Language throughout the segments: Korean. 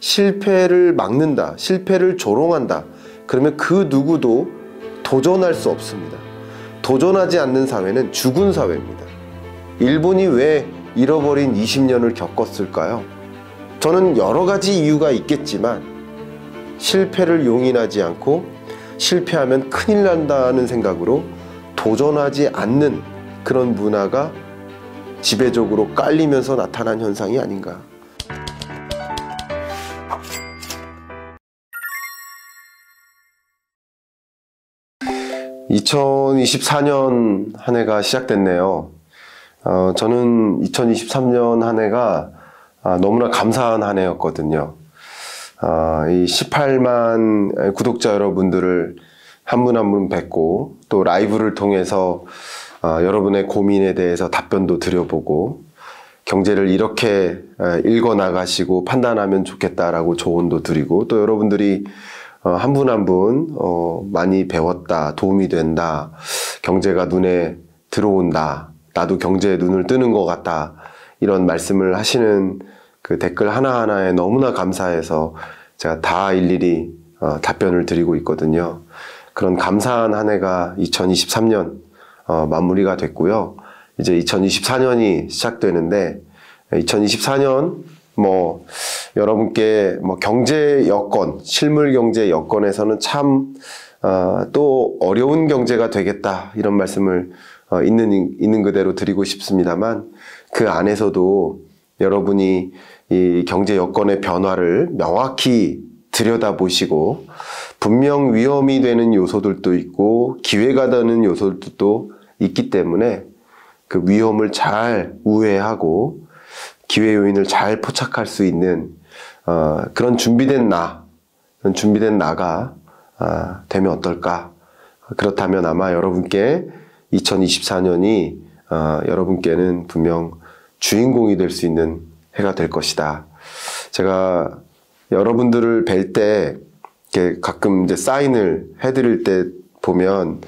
실패를 막는다, 실패를 조롱한다. 그러면 그 누구도 도전할 수 없습니다. 도전하지 않는 사회는 죽은 사회입니다. 일본이 왜 잃어버린 20년을 겪었을까요? 저는 여러 가지 이유가 있겠지만 실패를 용인하지 않고 실패하면 큰일 난다는 생각으로 도전하지 않는 그런 문화가 지배적으로 깔리면서 나타난 현상이 아닌가 2024년 한 해가 시작됐네요. 어, 저는 2023년 한 해가 아, 너무나 감사한 한 해였거든요. 아, 이 18만 구독자 여러분들을 한 분 한 분 뵙고 또 라이브를 통해서 아, 여러분의 고민에 대해서 답변도 드려보고 경제를 이렇게 읽어 나가시고 판단하면 좋겠다라고 조언도 드리고 또 여러분들이 한분 어, 한분 한 어, 많이 배웠다, 도움이 된다, 경제가 눈에 들어온다, 나도 경제에 눈을 뜨는 것 같다 이런 말씀을 하시는 그 댓글 하나 하나에 너무나 감사해서 제가 다 일일이 어, 답변을 드리고 있거든요. 그런 감사한 한 해가 2023년 마무리가 됐고요. 이제 2024년이 시작되는데 2024년 뭐 여러분께 뭐 경제 여건, 실물 경제 여건에서는 참또 아, 어, 어려운 경제가 되겠다 이런 말씀을 어, 있는 있는 그대로 드리고 싶습니다만 그 안에서도 여러분이 이 경제 여건의 변화를 명확히 들여다보시고 분명 위험이 되는 요소들도 있고 기회가 되는 요소들도 있기 때문에 그 위험을 잘 우회하고 기회 요인을 잘 포착할 수 있는 어, 그런 준비된 나, 그런 준비된 나가 어, 되면 어떨까? 그렇다면 아마 여러분께 2024년이 어, 여러분께는 분명 주인공이 될 수 있는 해가 될 것이다. 제가 여러분들을 뵐때 가끔 이제 사인을 해드릴 때 보면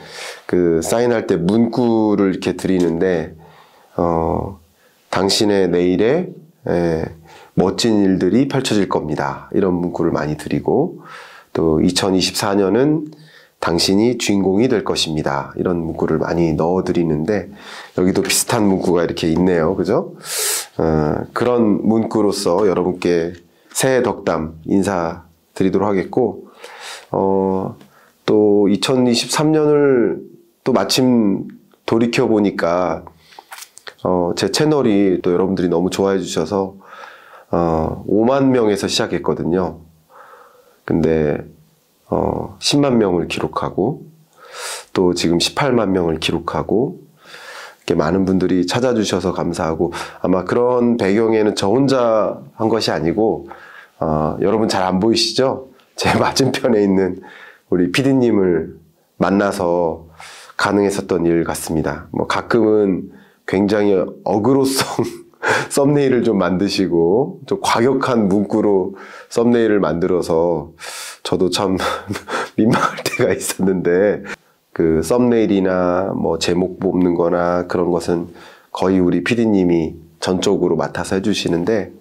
그 사인할 때 문구를 이렇게 드리는데 어, 당신의 내일에 에, 예, 멋진 일들이 펼쳐질 겁니다. 이런 문구를 많이 드리고 또 2024년은 당신이 주인공이 될 것입니다. 이런 문구를 많이 넣어 드리는데 여기도 비슷한 문구가 이렇게 있네요. 그죠? 어, 그런 문구로서 여러분께 새해 덕담 인사드리도록 하겠고 어, 또 2023년을 또 마침 돌이켜 보니까 어, 제 채널이 또 여러분들이 너무 좋아해 주셔서 어, 5만 명에서 시작했거든요. 근데 어, 10만 명을 기록하고 또 지금 18만 명을 기록하고 이렇게 많은 분들이 찾아주셔서 감사하고 아마 그런 배경에는 저 혼자 한 것이 아니고 어, 여러분 잘 안 보이시죠? 제 맞은편에 있는 우리 피디님을 만나서 가능했었던 일 같습니다. 뭐 가끔은 굉장히 어그로성 썸네일을 좀 만드시고 좀 과격한 문구로 썸네일을 만들어서 저도 참 민망할 때가 있었는데 그 썸네일이나 뭐 제목 뽑는 거나 그런 것은 거의 우리 피디님이 전적으로 맡아서 해주시는데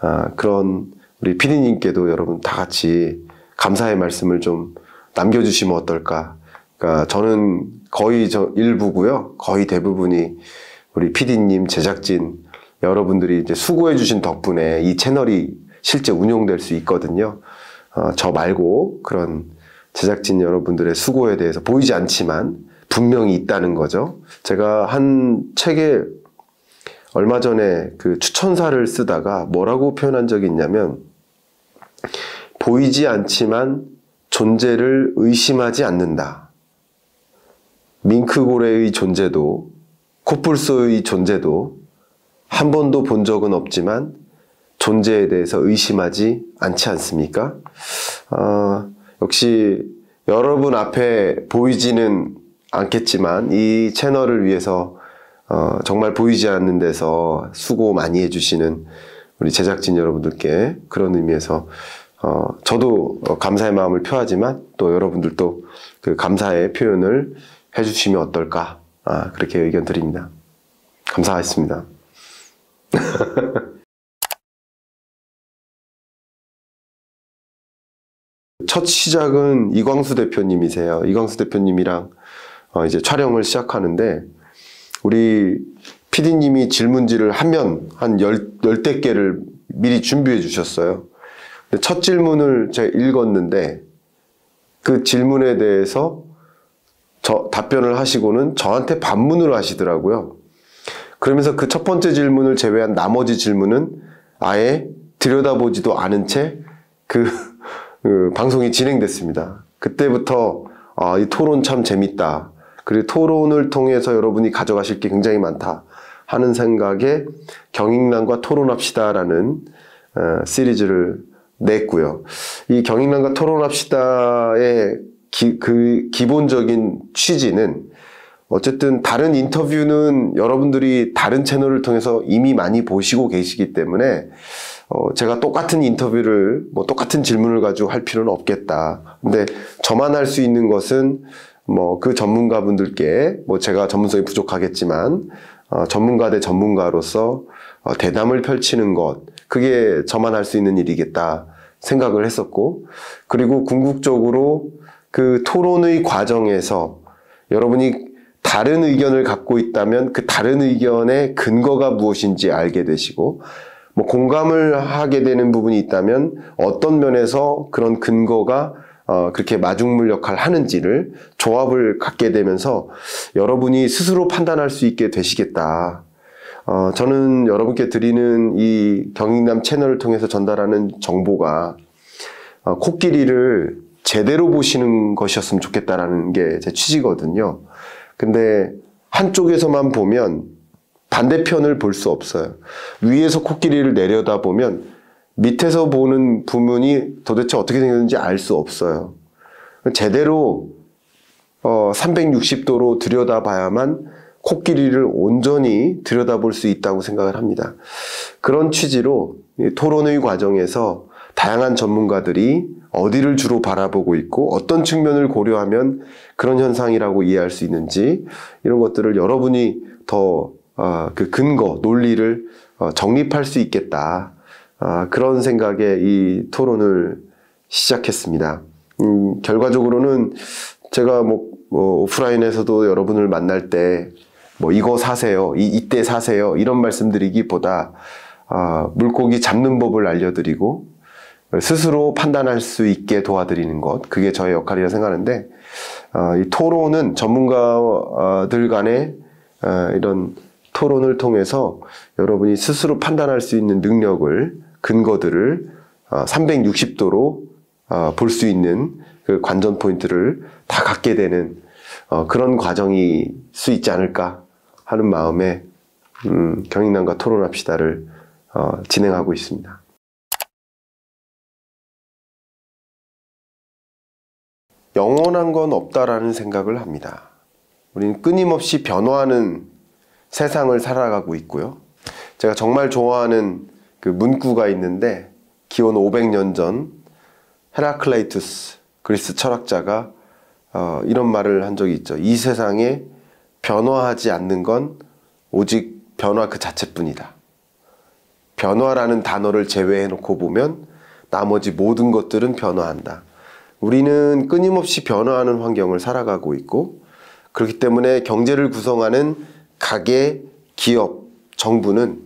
아, 그런 우리 피디님께도 여러분 다 같이 감사의 말씀을 좀 남겨주시면 어떨까 그러니까 저는 거의 저 일부고요 거의 대부분이 우리 PD님, 제작진, 여러분들이 이제 수고해 주신 덕분에 이 채널이 실제 운영될수 있거든요. 어, 저 말고 그런 제작진 여러분들의 수고에 대해서 보이지 않지만 분명히 있다는 거죠. 제가 한 책에 얼마 전에 그 추천사를 쓰다가 뭐라고 표현한 적이 있냐면 보이지 않지만 존재를 의심하지 않는다. 밍크고래의 존재도 코뿔소의 존재도 한 번도 본 적은 없지만 존재에 대해서 의심하지 않지 않습니까? 어, 역시 여러분 앞에 보이지는 않겠지만 이 채널을 위해서 어, 정말 보이지 않는 데서 수고 많이 해주시는 우리 제작진 여러분들께 그런 의미에서 어, 저도 어, 감사의 마음을 표하지만 또 여러분들도 그 감사의 표현을 해주시면 어떨까 아, 그렇게 의견 드립니다. 감사하겠습니다. 첫 시작은 이광수 대표님이세요. 이광수 대표님이랑 어 이제 촬영을 시작하는데 우리 PD님이 질문지를 한 면, 한 열, 열대 개를 미리 준비해 주셨어요. 첫 질문을 제가 읽었는데 그 질문에 대해서 저 답변을 하시고는 저한테 반문을 하시더라고요. 그러면서 그 첫 번째 질문을 제외한 나머지 질문은 아예 들여다보지도 않은 채그 그 방송이 진행됐습니다. 그때부터 아, 이 토론 참 재밌다. 그리고 토론을 통해서 여러분이 가져가실 게 굉장히 많다 하는 생각에 경익란과 토론합시다라는 어, 시리즈를 냈고요. 이경익란과 토론합시다의 기, 그 기본적인 취지는 어쨌든 다른 인터뷰는 여러분들이 다른 채널을 통해서 이미 많이 보시고 계시기 때문에 어, 제가 똑같은 인터뷰를 뭐 똑같은 질문을 가지고 할 필요는 없겠다. 근데 저만 할 수 있는 것은 뭐 그 전문가분들께 뭐 제가 전문성이 부족하겠지만 어, 전문가 대 전문가로서 어, 대담을 펼치는 것 그게 저만 할 수 있는 일이겠다 생각을 했었고 그리고 궁극적으로 그 토론의 과정에서 여러분이 다른 의견을 갖고 있다면 그 다른 의견의 근거가 무엇인지 알게 되시고 뭐 공감을 하게 되는 부분이 있다면 어떤 면에서 그런 근거가 어, 그렇게 마중물 역할을 하는지를 조합을 갖게 되면서 여러분이 스스로 판단할 수 있게 되시겠다. 어, 저는 여러분께 드리는 이 경인남 채널을 통해서 전달하는 정보가 어, 코끼리를 제대로 보시는 것이었으면 좋겠다라는 게 제 취지거든요. 근데 한쪽에서만 보면 반대편을 볼 수 없어요. 위에서 코끼리를 내려다 보면 밑에서 보는 부문이 도대체 어떻게 생겼는지 알 수 없어요. 제대로 어, 360도로 들여다봐야만 코끼리를 온전히 들여다볼 수 있다고 생각을 합니다. 그런 취지로 토론의 과정에서 다양한 전문가들이 어디를 주로 바라보고 있고 어떤 측면을 고려하면 그런 현상이라고 이해할 수 있는지 이런 것들을 여러분이 더그 아, 근거, 논리를 어, 정립할 수 있겠다. 아, 그런 생각에 이 토론을 시작했습니다. 음, 결과적으로는 제가 뭐, 뭐 오프라인에서도 여러분을 만날 때 뭐 이거 사세요, 이, 이때 사세요 이런 말씀드리기보다 아, 물고기 잡는 법을 알려드리고 스스로 판단할 수 있게 도와드리는 것 그게 저의 역할이라 생각하는데 어, 이 토론은 전문가들 간의 어, 이런 토론을 통해서 여러분이 스스로 판단할 수 있는 능력을 근거들을 어, 360도로 어, 볼 수 있는 그 관전 포인트를 다 갖게 되는 어, 그런 과정이 수 있지 않을까 하는 마음에 음, 경인남과 토론합시다를 어, 진행하고 있습니다. 영원한 건 없다라는 생각을 합니다. 우리는 끊임없이 변화하는 세상을 살아가고 있고요. 제가 정말 좋아하는 그 문구가 있는데 기원 500년 전 헤라클레이투스 그리스 철학자가 어, 이런 말을 한 적이 있죠. 이 세상에 변화하지 않는 건 오직 변화 그 자체뿐이다. 변화라는 단어를 제외해 놓고 보면 나머지 모든 것들은 변화한다. 우리는 끊임없이 변화하는 환경을 살아가고 있고 그렇기 때문에 경제를 구성하는 가계, 기업, 정부는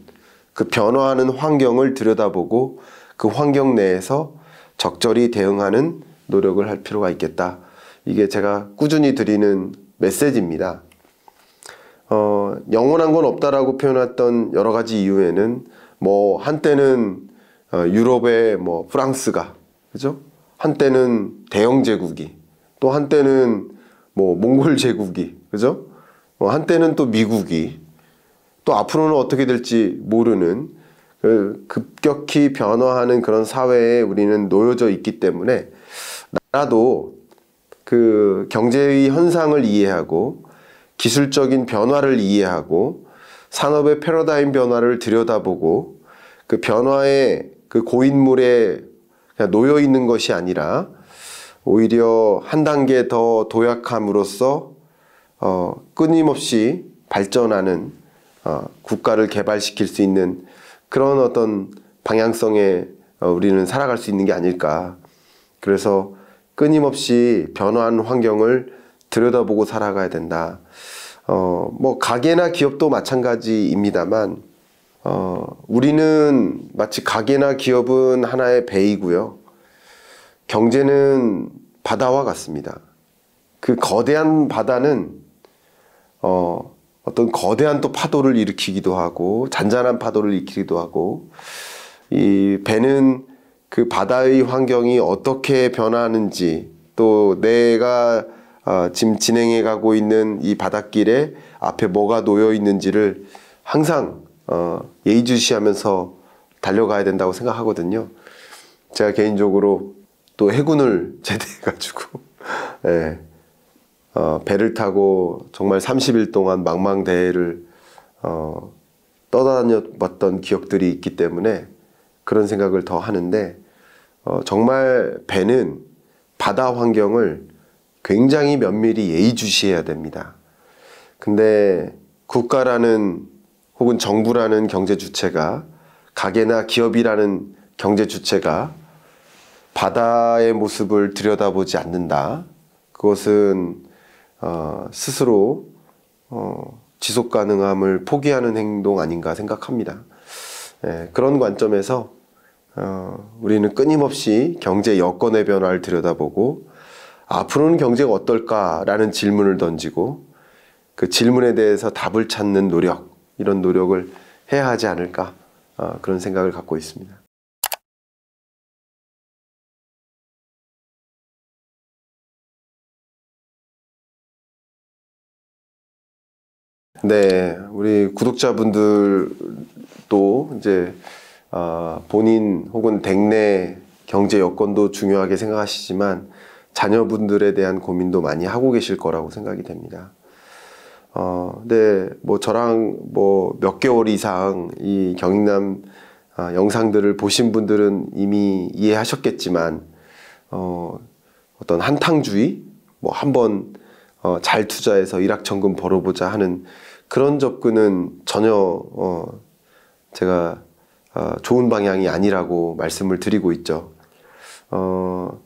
그 변화하는 환경을 들여다보고 그 환경 내에서 적절히 대응하는 노력을 할 필요가 있겠다. 이게 제가 꾸준히 드리는 메시지입니다. 어, 영원한 건 없다라고 표현했던 여러 가지 이유에는 뭐 한때는 어, 유럽의 뭐 프랑스가 그죠? 한때는 대영 제국이 또 한때는 뭐 몽골 제국이 그죠? 뭐 한때는 또 미국이 또 앞으로는 어떻게 될지 모르는 그 급격히 변화하는 그런 사회에 우리는 놓여져 있기 때문에 나라도 그 경제의 현상을 이해하고 기술적인 변화를 이해하고 산업의 패러다임 변화를 들여다보고 그 변화의 그 고인물의 그냥 놓여 있는 것이 아니라 오히려 한 단계 더 도약함으로써 어, 끊임없이 발전하는 어, 국가를 개발시킬 수 있는 그런 어떤 방향성에 어, 우리는 살아갈 수 있는 게 아닐까. 그래서 끊임없이 변화하는 환경을 들여다보고 살아가야 된다. 어, 뭐 가게나 기업도 마찬가지입니다만 어, 우리는 마치 가게나 기업은 하나의 배이고요. 경제는 바다와 같습니다. 그 거대한 바다는 어, 어떤 거대한 또 파도를 일으키기도 하고 잔잔한 파도를 일으키기도 하고 이 배는 그 바다의 환경이 어떻게 변하는지 또 내가 어, 지금 진행해 가고 있는 이 바닷길에 앞에 뭐가 놓여 있는지를 항상 어, 예의주시하면서 달려가야 된다고 생각하거든요. 제가 개인적으로 또 해군을 제대해가지고 예, 어, 배를 타고 정말 30일 동안 망망대해를 어, 떠다녀던 기억들이 있기 때문에 그런 생각을 더 하는데 어, 정말 배는 바다 환경을 굉장히 면밀히 예의주시해야 됩니다. 근데 국가라는 혹은 정부라는 경제 주체가 가게나 기업이라는 경제 주체가 바다의 모습을 들여다보지 않는다. 그것은 어, 스스로 어, 지속 가능함을 포기하는 행동 아닌가 생각합니다. 예, 그런 관점에서 어, 우리는 끊임없이 경제 여건의 변화를 들여다보고 앞으로는 경제가 어떨까라는 질문을 던지고 그 질문에 대해서 답을 찾는 노력 이런 노력을 해야 하지 않을까 어, 그런 생각을 갖고 있습니다. 네, 우리 구독자분들도 이제 어, 본인 혹은 댁 내 경제 여건도 중요하게 생각하시지만 자녀분들에 대한 고민도 많이 하고 계실 거라고 생각이 됩니다. 어, 근데 네, 뭐 저랑 뭐 몇 개월 이상 이 경남 어, 아, 영상들을 보신 분들은 이미 이해하셨겠지만 어, 어떤 한탕주의 뭐 한번 어, 잘 투자해서 일확천금 벌어보자 하는 그런 접근은 전혀 어, 제가 어, 좋은 방향이 아니라고 말씀을 드리고 있죠. 어,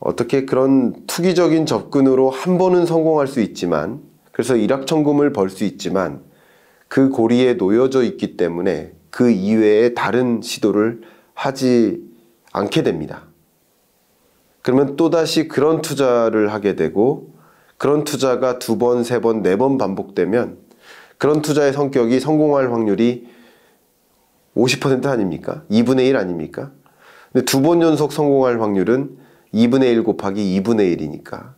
어떻게 그런 투기적인 접근으로 한 번은 성공할 수 있지만 그래서 일확천금을 벌 수 있지만 그 고리에 놓여져 있기 때문에 그 이외에 다른 시도를 하지 않게 됩니다. 그러면 또다시 그런 투자를 하게 되고 그런 투자가 두 번, 세 번, 네 번 반복되면 그런 투자의 성격이 성공할 확률이 50% 아닙니까? 2분의 1 아닙니까? 두 번 연속 성공할 확률은 2분의 1 곱하기 2분의 1이니까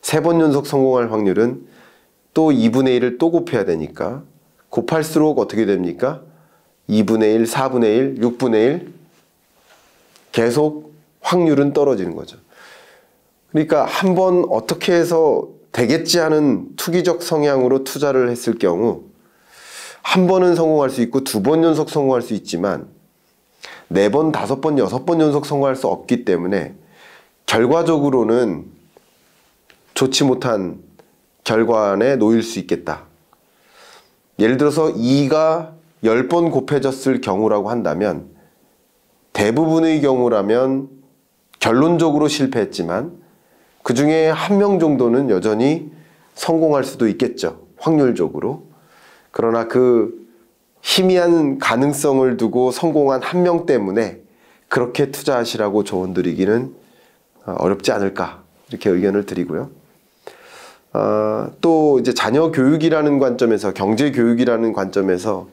세 번 연속 성공할 확률은 또 2분의 1을 또 곱해야 되니까 곱할수록 어떻게 됩니까? 2분의 1, 4분의 1, 6분의 1 계속 확률은 떨어지는 거죠. 그러니까 한 번 어떻게 해서 되겠지 하는 투기적 성향으로 투자를 했을 경우 한 번은 성공할 수 있고 두 번 연속 성공할 수 있지만 네 번, 다섯 번, 여섯 번 연속 성공할 수 없기 때문에 결과적으로는 좋지 못한 결과에 놓일 수 있겠다. 예를 들어서 2가 10번 곱해졌을 경우라고 한다면 대부분의 경우라면 결론적으로 실패했지만 그 중에 한 명 정도는 여전히 성공할 수도 있겠죠. 확률적으로. 그러나 그 희미한 가능성을 두고 성공한 한 명 때문에 그렇게 투자하시라고 조언 드리기는 어, 어렵지 않을까 이렇게 의견을 드리고요. 어, 또 이제 자녀 교육이라는 관점에서 경제 교육이라는 관점에서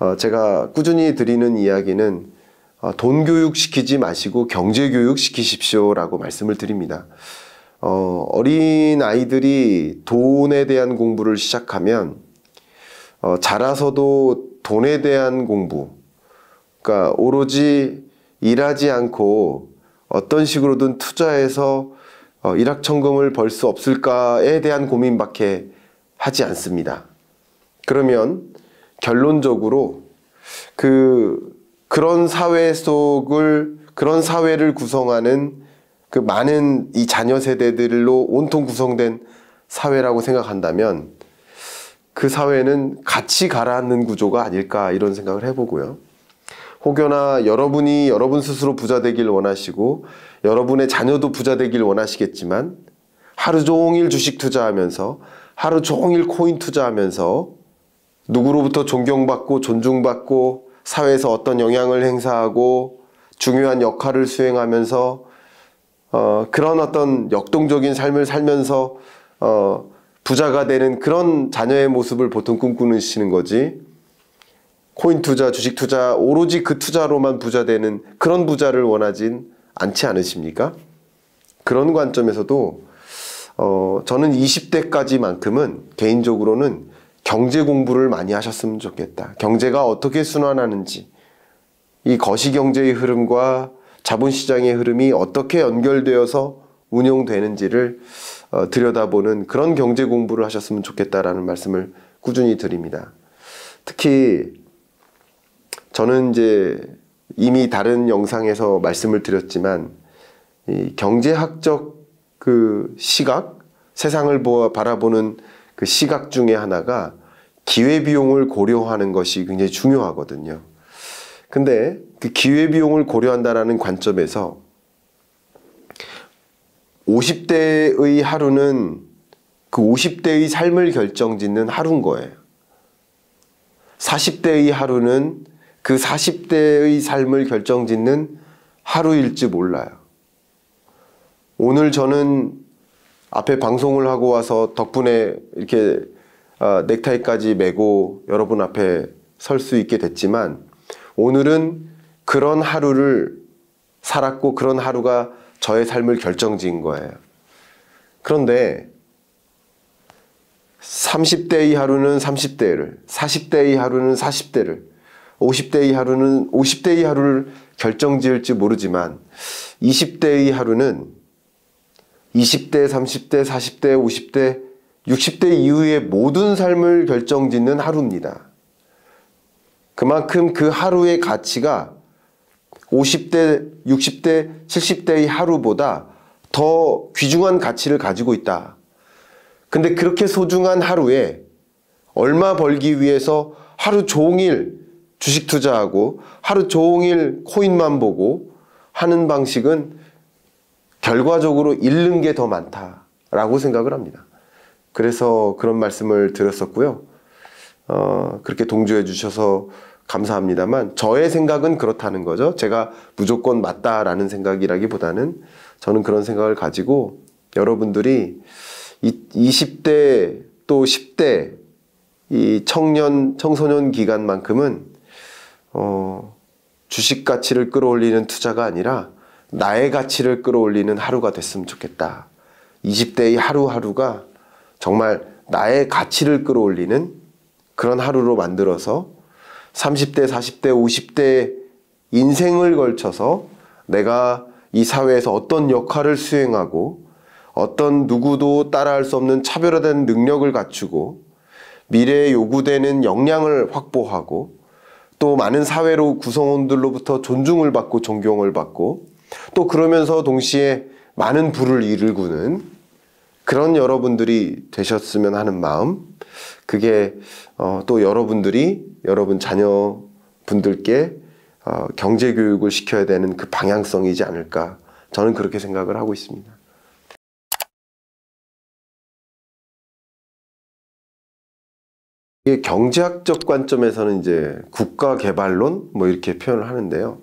어, 제가 꾸준히 드리는 이야기는 어, 돈 교육 시키지 마시고 경제 교육 시키십시오라고 말씀을 드립니다. 어, 어린 아이들이 돈에 대한 공부를 시작하면 어, 자라서도 돈에 대한 공부, 그러니까 오로지 일하지 않고 어떤 식으로든 투자해서 어, 일확천금을 벌 수 없을까에 대한 고민밖에 하지 않습니다. 그러면 결론적으로 그 그런 사회 속을 그런 사회를 구성하는 그 많은 이 자녀 세대들로 온통 구성된 사회라고 생각한다면 그 사회는 같이 가라앉는 구조가 아닐까 이런 생각을 해보고요. 혹여나 여러분이 여러분 스스로 부자 되길 원하시고 여러분의 자녀도 부자 되길 원하시겠지만 하루 종일 주식 투자하면서 하루 종일 코인 투자하면서 누구로부터 존경받고 존중받고 사회에서 어떤 영향을 행사하고 중요한 역할을 수행하면서 어, 그런 어떤 역동적인 삶을 살면서 어, 부자가 되는 그런 자녀의 모습을 보통 꿈꾸시는 는 거지 코인 투자, 주식 투자 오로지 그 투자로만 부자 되는 그런 부자를 원하진 않지 않으십니까? 그런 관점에서도 어, 저는 20대까지만큼은 개인적으로는 경제 공부를 많이 하셨으면 좋겠다. 경제가 어떻게 순환하는지, 이 거시경제의 흐름과 자본시장의 흐름이 어떻게 연결되어서 운용되는지를 어, 들여다보는 그런 경제 공부를 하셨으면 좋겠다라는 말씀을 꾸준히 드립니다. 특히 저는 이제 이미 다른 영상에서 말씀을 드렸지만 이 경제학적 그 시각, 세상을 보아 바라보는 그 시각 중에 하나가 기회비용을 고려하는 것이 굉장히 중요하거든요. 근데 그 기회비용을 고려한다라는 관점에서 50대의 하루는 그 50대의 삶을 결정짓는 하루인 거예요. 40대의 하루는 그 40대의 삶을 결정짓는 하루일지 몰라요. 오늘 저는 앞에 방송을 하고 와서 덕분에 이렇게 아, 넥타이까지 메고 여러분 앞에 설 수 있게 됐지만 오늘은 그런 하루를 살았고 그런 하루가 저의 삶을 결정지은 거예요. 그런데 30대의 하루는 30대를, 40대의 하루는 40대를, 50대의 하루는 50대의 하루를 결정지을지 모르지만 20대의 하루는 20대, 30대, 40대, 50대, 60대 이후의 모든 삶을 결정짓는 하루입니다. 그만큼 그 하루의 가치가 50대, 60대, 70대의 하루보다 더 귀중한 가치를 가지고 있다. 근데 그렇게 소중한 하루에 얼마 벌기 위해서 하루 종일 주식 투자하고 하루 종일 코인만 보고 하는 방식은 결과적으로 잃는 게 더 많다라고 생각을 합니다. 그래서 그런 말씀을 드렸었고요. 어, 그렇게 동조해 주셔서 감사합니다만 저의 생각은 그렇다는 거죠. 제가 무조건 맞다라는 생각이라기보다는 저는 그런 생각을 가지고 여러분들이 20대 또 10대 이 청년 청소년 기간만큼은 어, 주식 가치를 끌어올리는 투자가 아니라 나의 가치를 끌어올리는 하루가 됐으면 좋겠다. 20대의 하루하루가 정말 나의 가치를 끌어올리는 그런 하루로 만들어서 30대, 40대, 50대 인생을 걸쳐서 내가 이 사회에서 어떤 역할을 수행하고 어떤 누구도 따라할 수 없는 차별화된 능력을 갖추고 미래에 요구되는 역량을 확보하고 또 많은 사회로 구성원들로부터 존중을 받고 존경을 받고 또 그러면서 동시에 많은 부를 이루구는 그런 여러분들이 되셨으면 하는 마음 그게 어, 또 여러분들이 여러분 자녀분들께 어, 경제 교육을 시켜야 되는 그 방향성이지 않을까 저는 그렇게 생각을 하고 있습니다. 이게 경제학적 관점에서는 이제 국가 개발론 뭐 이렇게 표현을 하는데요.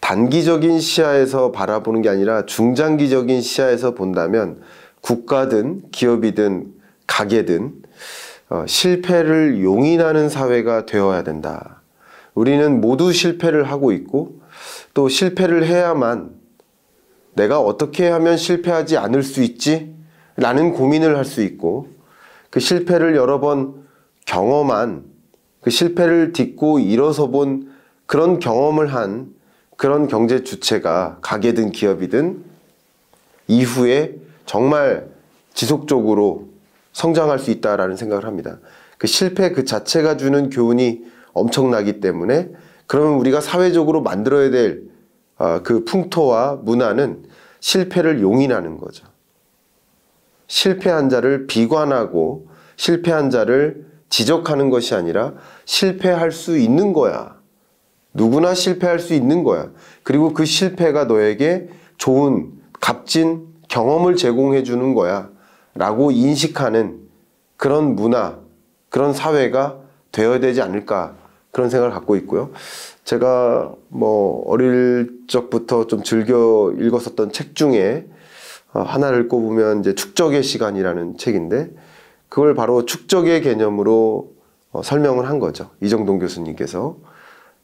단기적인 시야에서 바라보는 게 아니라 중장기적인 시야에서 본다면 국가든 기업이든 가게든 어, 실패를 용인하는 사회가 되어야 된다. 우리는 모두 실패를 하고 있고 또 실패를 해야만 내가 어떻게 하면 실패하지 않을 수 있지? 라는 고민을 할 수 있고 그 실패를 여러 번 경험한 그 실패를 딛고 일어서 본 그런 경험을 한 그런 경제 주체가 가게든 기업이든 이후에 정말 지속적으로 성장할 수 있다라는 생각을 합니다. 그 실패 그 자체가 주는 교훈이 엄청나기 때문에 그러면 우리가 사회적으로 만들어야 될그 아, 풍토와 문화는 실패를 용인하는 거죠. 실패한 자를 비관하고 실패한 자를 지적하는 것이 아니라 실패할 수 있는 거야. 누구나 실패할 수 있는 거야. 그리고 그 실패가 너에게 좋은, 값진 경험을 제공해 주는 거야. 라고 인식하는 그런 문화, 그런 사회가 되어야 되지 않을까. 그런 생각을 갖고 있고요. 제가 뭐 어릴 적부터 좀 즐겨 읽었었던 책 중에 어, 하나를 꼽으면 이제 축적의 시간이라는 책인데 그걸 바로 축적의 개념으로 어, 설명을 한 거죠. 이정동 교수님께서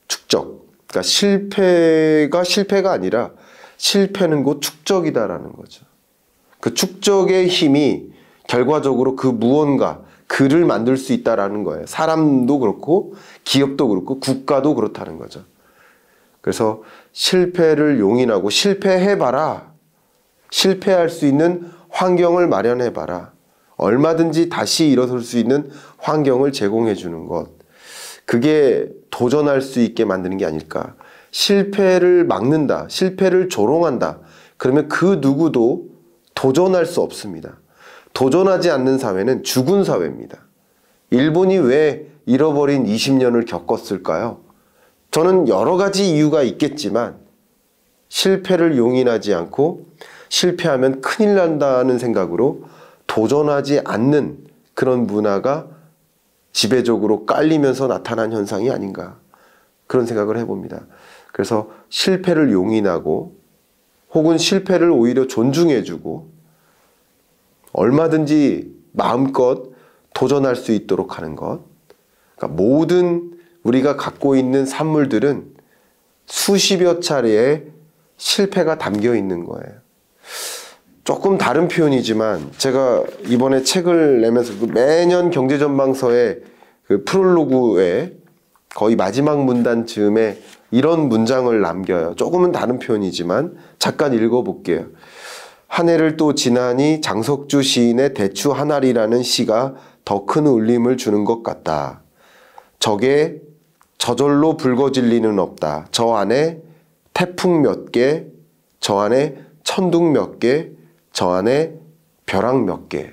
축적. 그러니까 실패가 실패가 아니라 실패는 곧 축적이다라는 거죠. 그 축적의 힘이 결과적으로 그 무언가, 그를 만들 수 있다라는 거예요. 사람도 그렇고, 기업도 그렇고, 국가도 그렇다는 거죠. 그래서 실패를 용인하고, 실패해봐라. 실패할 수 있는 환경을 마련해봐라. 얼마든지 다시 일어설 수 있는 환경을 제공해 주는 것. 그게 도전할 수 있게 만드는 게 아닐까. 실패를 막는다. 실패를 조롱한다. 그러면 그 누구도 도전할 수 없습니다. 도전하지 않는 사회는 죽은 사회입니다. 일본이 왜 잃어버린 20년을 겪었을까요? 저는 여러 가지 이유가 있겠지만 실패를 용인하지 않고 실패하면 큰일 난다는 생각으로 도전하지 않는 그런 문화가 지배적으로 깔리면서 나타난 현상이 아닌가 그런 생각을 해봅니다. 그래서 실패를 용인하고 혹은 실패를 오히려 존중해주고 얼마든지 마음껏 도전할 수 있도록 하는 것. 그러니까 모든 우리가 갖고 있는 산물들은 수십여 차례의 실패가 담겨 있는 거예요. 조금 다른 표현이지만 제가 이번에 책을 내면서 그 매년 경제전망서의그 프롤로그에 거의 마지막 문단 즈음에 이런 문장을 남겨요. 조금은 다른 표현이지만 잠깐 읽어볼게요. 한 해를 또 지나니 장석주 시인의 대추 한알이라는 시가 더 큰 울림을 주는 것 같다. 저게 저절로 붉어질 리는 없다. 저 안에 태풍 몇 개, 저 안에 천둥 몇 개, 저 안에 벼락 몇 개.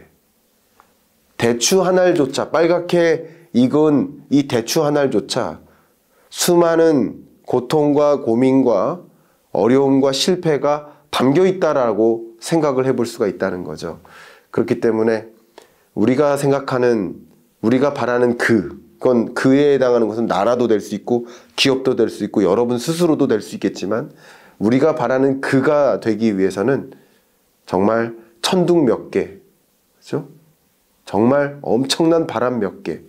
대추 한 알조차 빨갛게 익은 이 대추 한 알조차 수많은 고통과 고민과 어려움과 실패가 담겨 있다라고 생각을 해볼 수가 있다는 거죠. 그렇기 때문에 우리가 생각하는 우리가 바라는 그 그건 그에 해당하는 것은 나라도 될 수 있고 기업도 될 수 있고 여러분 스스로도 될 수 있겠지만 우리가 바라는 그가 되기 위해서는 정말 천둥 몇 개, 그죠? 정말 엄청난 바람 몇 개,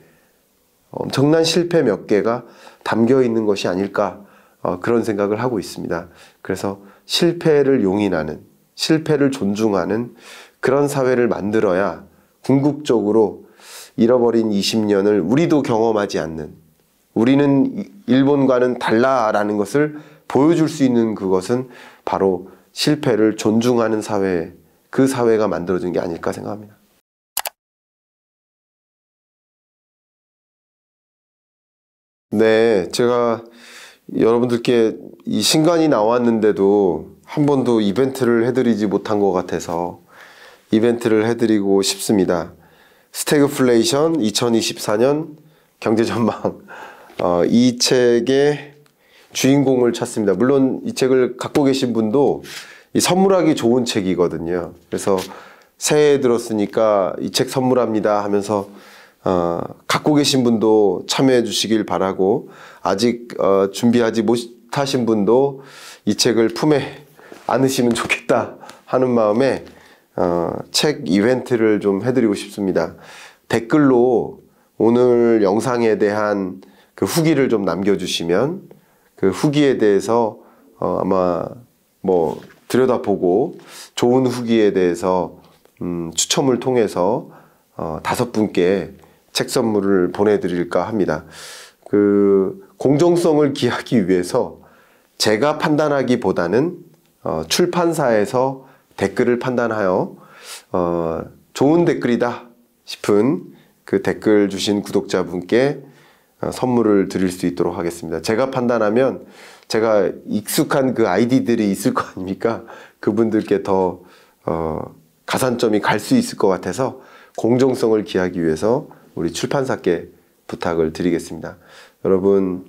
엄청난 실패 몇 개가 담겨 있는 것이 아닐까 어, 그런 생각을 하고 있습니다. 그래서 실패를 용인하는, 실패를 존중하는 그런 사회를 만들어야 궁극적으로 잃어버린 20년을 우리도 경험하지 않는, 우리는 일본과는 달라라는 것을 보여줄 수 있는 그것은 바로 실패를 존중하는 사회, 그 사회가 만들어진 게 아닐까 생각합니다. 네, 제가 여러분들께 이 신간이 나왔는데도 한 번도 이벤트를 해드리지 못한 것 같아서 이벤트를 해드리고 싶습니다. 스태그플레이션 2024년 경제전망 어, 이 책의 주인공을 찾습니다. 물론 이 책을 갖고 계신 분도 선물하기 좋은 책이거든요. 그래서 새해 들었으니까 이 책 선물합니다 하면서 어, 갖고 계신 분도 참여해 주시길 바라고 아직 어, 준비하지 못하신 분도 이 책을 품에 안으시면 좋겠다 하는 마음에 어, 책 이벤트를 좀 해드리고 싶습니다. 댓글로 오늘 영상에 대한 그 후기를 좀 남겨주시면 그 후기에 대해서 어, 아마 뭐 들여다보고 좋은 후기에 대해서 음, 추첨을 통해서 어, 다섯 분께 책 선물을 보내드릴까 합니다. 그 공정성을 기하기 위해서 제가 판단하기보다는 어, 출판사에서 댓글을 판단하여 어, 좋은 댓글이다 싶은 그 댓글 주신 구독자분께 어, 선물을 드릴 수 있도록 하겠습니다. 제가 판단하면 제가 익숙한 그 아이디들이 있을 거 아닙니까? 그분들께 더 어, 가산점이 갈 수 있을 것 같아서 공정성을 기하기 위해서 우리 출판사께 부탁을 드리겠습니다. 여러분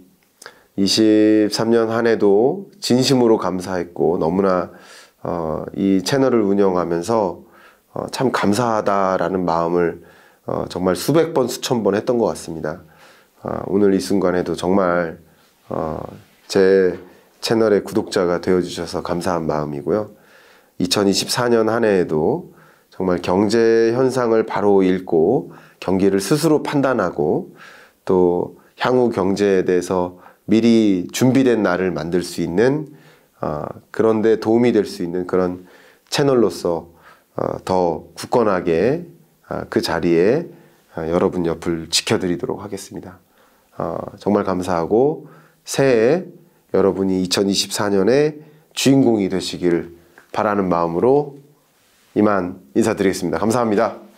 23년 한 해도 진심으로 감사했고 너무나 어, 이 채널을 운영하면서 어, 참 감사하다라는 마음을 어, 정말 수백 번 수천 번 했던 것 같습니다. 어, 오늘 이 순간에도 정말 어, 제 채널의 구독자가 되어주셔서 감사한 마음이고요. 2024년 한 해에도 정말 경제 현상을 바로 읽고 경기를 스스로 판단하고 또 향후 경제에 대해서 미리 준비된 나를 만들 수 있는 어, 그런데 도움이 될 수 있는 그런 채널로서 더 굳건하게 아, 그 자리에 여러분 옆을 지켜드리도록 하겠습니다. 어, 정말 감사하고 새해 여러분이 2024년에 주인공이 되시길 바라는 마음으로 이만 인사드리겠습니다. 감사합니다.